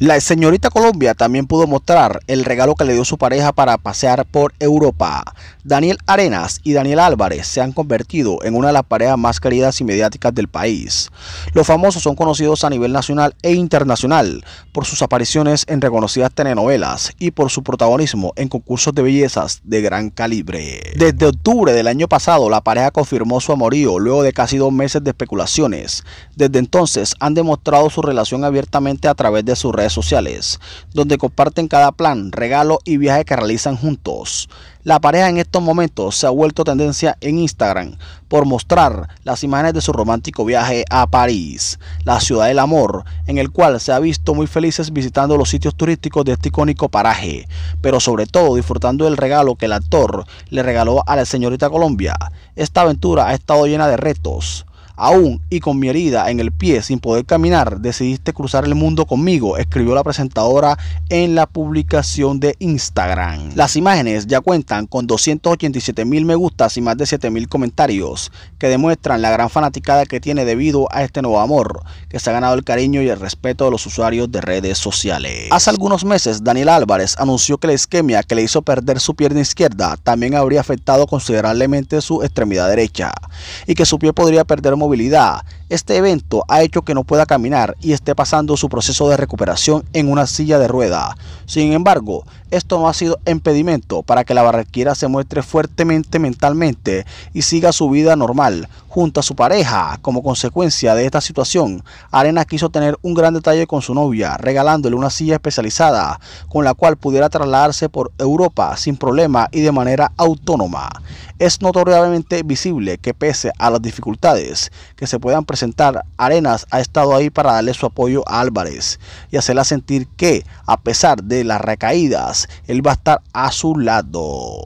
La señorita Colombia también pudo mostrar el regalo que le dio su pareja para pasear por Europa. Daniel Arenas y Daniel Álvarez se han convertido en una de las parejas más queridas y mediáticas del país. Los famosos son conocidos a nivel nacional e internacional por sus apariciones en reconocidas telenovelas y por su protagonismo en concursos de bellezas de gran calibre. Desde octubre del año pasado, la pareja confirmó su amorío luego de casi dos meses de especulaciones. Desde entonces han demostrado su relación abiertamente a través de sus redes sociales, donde comparten cada plan, regalo y viaje que realizan juntos. La pareja en estos momentos se ha vuelto tendencia en Instagram por mostrar las imágenes de su romántico viaje a París, la ciudad del amor, en el cual se ha visto muy felices visitando los sitios turísticos de este icónico paraje, pero sobre todo disfrutando del regalo que el actor le regaló a la señorita Colombia. Esta aventura ha estado llena de retos, Aún y con mi herida en el pie sin poder caminar, decidiste cruzar el mundo conmigo, escribió la presentadora en la publicación de Instagram. Las imágenes ya cuentan con 287 mil me gustas y más de 7 mil comentarios, que demuestran la gran fanaticada que tiene debido a este nuevo amor, que se ha ganado el cariño y el respeto de los usuarios de redes sociales. Hace algunos meses, Daniel Álvarez anunció que la isquemia que le hizo perder su pierna izquierda también habría afectado considerablemente su extremidad derecha, y que su pie podría perder movimiento este evento ha hecho que no pueda caminar y esté pasando su proceso de recuperación en una silla de rueda. Sin embargo, esto no ha sido impedimento para que la barranquera se muestre fuertemente mentalmente y siga su vida normal, junto a su pareja. Como consecuencia de esta situación, Arenas quiso tener un gran detalle con su novia, regalándole una silla especializada con la cual pudiera trasladarse por Europa sin problema y de manera autónoma. Es notoriamente visible que pese a las dificultades que se puedan presentar, Arenas ha estado ahí para darle su apoyo a Álvarez y hacerla sentir que, a pesar de las recaídas, él va a estar a su lado.